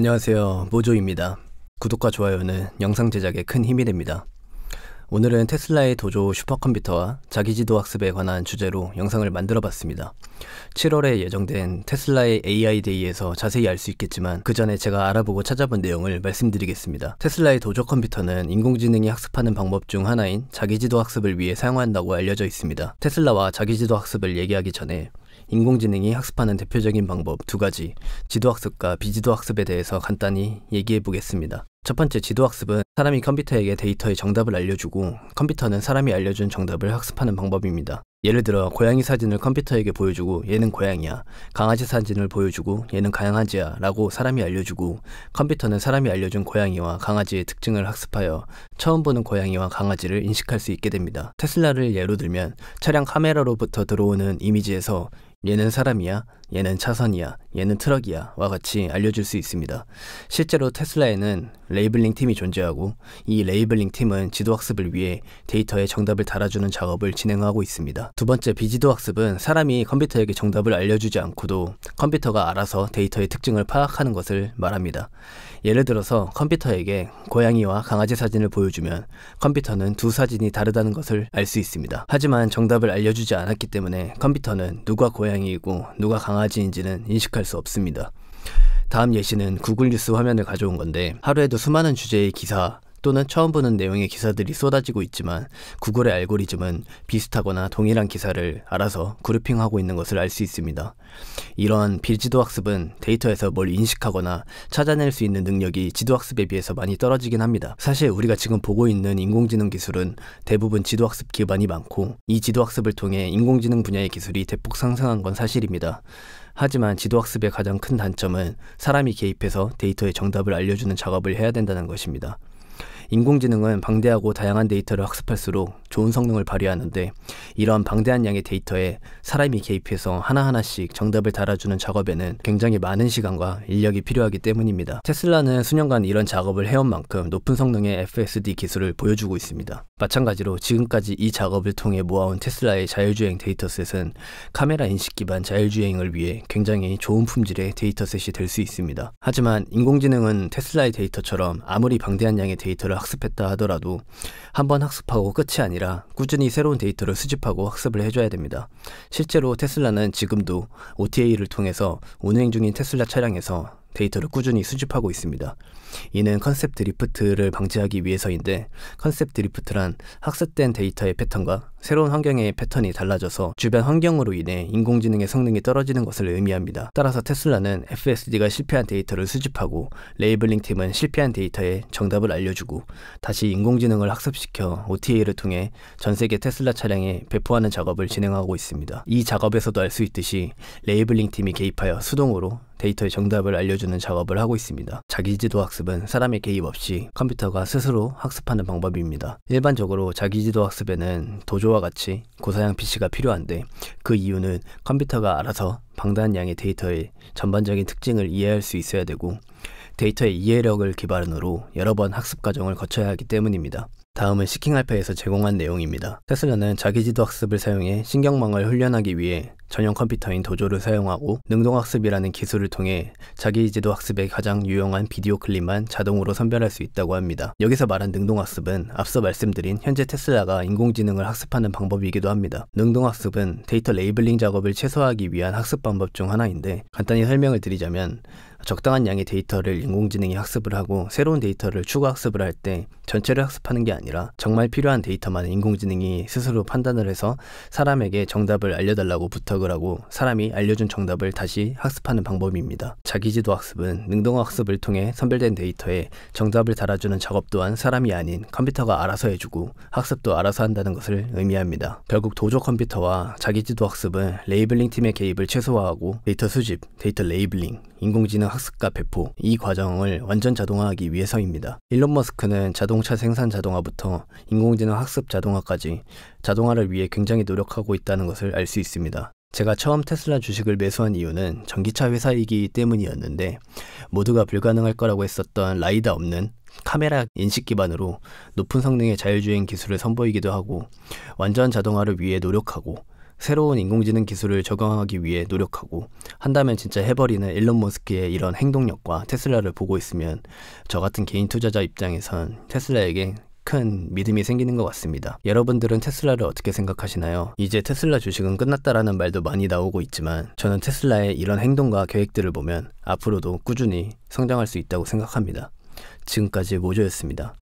안녕하세요. 모조입니다. 구독과 좋아요는 영상 제작에 큰 힘이 됩니다. 오늘은 테슬라의 도조 슈퍼컴퓨터와 자기지도 학습에 관한 주제로 영상을 만들어 봤습니다. 7월에 예정된 테슬라의 AI 데이에서 자세히 알 수 있겠지만 그 전에 제가 알아보고 찾아본 내용을 말씀드리겠습니다. 테슬라의 도조 컴퓨터는 인공지능이 학습하는 방법 중 하나인 자기지도 학습을 위해 사용한다고 알려져 있습니다. 테슬라와 자기지도 학습을 얘기하기 전에 인공지능이 학습하는 대표적인 방법 두 가지, 지도학습과 비지도학습에 대해서 간단히 얘기해 보겠습니다. 첫 번째 지도학습은 사람이 컴퓨터에게 데이터의 정답을 알려주고 컴퓨터는 사람이 알려준 정답을 학습하는 방법입니다. 예를 들어 고양이 사진을 컴퓨터에게 보여주고 얘는 고양이야 강아지 사진을 보여주고 얘는 강아지야 라고 사람이 알려주고 컴퓨터는 사람이 알려준 고양이와 강아지의 특징을 학습하여 처음 보는 고양이와 강아지를 인식할 수 있게 됩니다 테슬라를 예로 들면 차량 카메라로부터 들어오는 이미지에서 얘는 사람이야? 얘는 차선이야, 얘는 트럭이야 와 같이 알려줄 수 있습니다. 실제로 테슬라에는 레이블링 팀이 존재하고 이 레이블링 팀은 지도학습을 위해 데이터에 정답을 달아주는 작업을 진행하고 있습니다. 두 번째 비지도학습은 사람이 컴퓨터에게 정답을 알려주지 않고도 컴퓨터가 알아서 데이터의 특징을 파악하는 것을 말합니다. 예를 들어서 컴퓨터에게 고양이와 강아지 사진을 보여주면 컴퓨터는 두 사진이 다르다는 것을 알 수 있습니다. 하지만 정답을 알려주지 않았기 때문에 컴퓨터는 누가 고양이이고 누가 강아지 강아지인지는 인식할 수 없습니다. 다음 예시는 구글 뉴스 화면을 가져온 건데 하루에도 수많은 주제의 기사, 또는 처음 보는 내용의 기사들이 쏟아지고 있지만 구글의 알고리즘은 비슷하거나 동일한 기사를 알아서 그룹핑하고 있는 것을 알 수 있습니다. 이러한빌지도 학습은 데이터에서 뭘 인식하거나 찾아낼 수 있는 능력이 지도 학습에 비해서 많이 떨어지긴 합니다. 사실 우리가 지금 보고 있는 인공지능 기술은 대부분 지도 학습 기반이 많고 이 지도 학습을 통해 인공지능 분야의 기술이 대폭 상승한 건 사실입니다. 하지만 지도학습의 가장 큰 단점은 사람이 개입해서 데이터의 정답을 알려주는 작업을 해야 된다는 것입니다. 인공지능은 방대하고 다양한 데이터를 학습할수록 좋은 성능을 발휘하는데 이러한 방대한 양의 데이터에 사람이 개입해서 하나하나씩 정답을 달아주는 작업에는 굉장히 많은 시간과 인력이 필요하기 때문입니다. 테슬라는 수년간 이런 작업을 해온 만큼 높은 성능의 FSD 기술을 보여주고 있습니다. 마찬가지로 지금까지 이 작업을 통해 모아온 테슬라의 자율주행 데이터셋은 카메라 인식 기반 자율주행을 위해 굉장히 좋은 품질의 데이터셋이 될 수 있습니다. 하지만 인공지능은 테슬라의 데이터처럼 아무리 방대한 양의 데이터를 학습했다 하더라도 한번 학습하고 끝이 아니라 아니라 꾸준히 새로운 데이터를 수집하고 학습을 해줘야 됩니다. 실제로 테슬라는 지금도 OTA를 통해서 운행 중인 테슬라 차량에서 데이터를 꾸준히 수집하고 있습니다. 이는 컨셉 드리프트를 방지하기 위해서인데 컨셉 드리프트란 학습된 데이터의 패턴과 새로운 환경의 패턴이 달라져서 주변 환경으로 인해 인공지능의 성능이 떨어지는 것을 의미합니다. 따라서 테슬라는 FSD가 실패한 데이터를 수집하고 레이블링 팀은 실패한 데이터에 정답을 알려주고 다시 인공지능을 학습시켜 OTA를 통해 전 세계 테슬라 차량에 배포하는 작업을 진행하고 있습니다. 이 작업에서도 알 수 있듯이 레이블링 팀이 개입하여 수동으로 데이터의 정답을 알려주는 작업을 하고 있습니다. 자기지도 학습은 사람의 개입 없이 컴퓨터가 스스로 학습하는 방법입니다. 일반적으로 자기지도 학습에는 도조와 같이 고사양 PC가 필요한데 그 이유는 컴퓨터가 알아서 방대한 양의 데이터의 전반적인 특징을 이해할 수 있어야 되고 데이터의 이해력을 기반으로 여러 번 학습 과정을 거쳐야 하기 때문입니다. 다음은 시킹알파에서 제공한 내용입니다. 테슬라는 자기지도 학습을 사용해 신경망을 훈련하기 위해 전용 컴퓨터인 도조를 사용하고 능동학습이라는 기술을 통해 자기지도 학습에 가장 유용한 비디오 클립만 자동으로 선별할 수 있다고 합니다. 여기서 말한 능동학습은 앞서 말씀드린 현재 테슬라가 인공지능을 학습하는 방법이기도 합니다. 능동학습은 데이터 레이블링 작업을 최소화하기 위한 학습 방법 중 하나인데 간단히 설명을 드리자면 적당한 양의 데이터를 인공지능이 학습을 하고 새로운 데이터를 추가 학습을 할 때 전체를 학습하는 게 아니라 정말 필요한 데이터만 인공지능이 스스로 판단을 해서 사람에게 정답을 알려달라고 부탁을 하고 사람이 알려준 정답을 다시 학습하는 방법입니다. 자기지도 학습은 능동화 학습을 통해 선별된 데이터에 정답을 달아주는 작업 또한 사람이 아닌 컴퓨터가 알아서 해주고 학습도 알아서 한다는 것을 의미합니다. 결국 도조 컴퓨터와 자기지도 학습은 레이블링 팀의 개입을 최소화하고 데이터 수집, 데이터 레이블링, 인공지능 학습과 배포 이 과정을 완전 자동화하기 위해서입니다. 일론 머스크는 자동차 생산 자동화부터 인공지능 학습 자동화까지 자동화를 위해 굉장히 노력하고 있다는 것을 알 수 있습니다. 제가 처음 테슬라 주식을 매수한 이유는 전기차 회사이기 때문이었는데 모두가 불가능할 거라고 했었던 라이다 없는 카메라 인식 기반으로 높은 성능의 자율주행 기술을 선보이기도 하고 완전 자동화를 위해 노력하고 새로운 인공지능 기술을 적용하기 위해 노력하고 한다면 진짜 해버리는 일론 머스크의 이런 행동력과 테슬라를 보고 있으면 저 같은 개인 투자자 입장에선 테슬라에게 큰 믿음이 생기는 것 같습니다. 여러분들은 테슬라를 어떻게 생각하시나요? 이제 테슬라 주식은 끝났다라는 말도 많이 나오고 있지만 저는 테슬라의 이런 행동과 계획들을 보면 앞으로도 꾸준히 성장할 수 있다고 생각합니다. 지금까지 모조였습니다.